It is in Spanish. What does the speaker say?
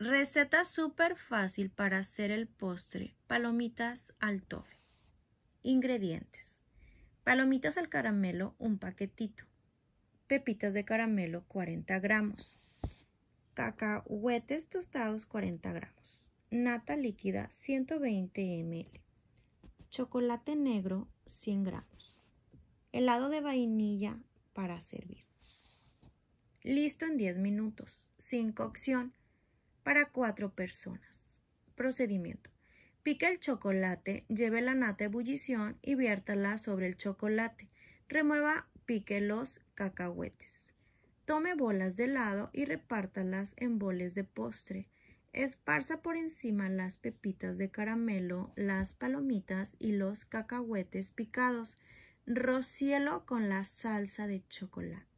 Receta súper fácil para hacer el postre, palomitas al toffee. Ingredientes. Palomitas al caramelo, un paquetito. Pepitas de caramelo, 40 gramos. Cacahuetes tostados, 40 gramos. Nata líquida, 120 ml. Chocolate negro, 100 gramos. Helado de vainilla para servir. Listo en 10 minutos, sin cocción para cuatro personas. Procedimiento. pique el chocolate, lleve la nata a ebullición y viértala sobre el chocolate. Remueva, pique los cacahuetes. Tome bolas de helado y repártalas en boles de postre. Esparza por encima las pepitas de caramelo, las palomitas y los cacahuetes picados. Rocielo con la salsa de chocolate.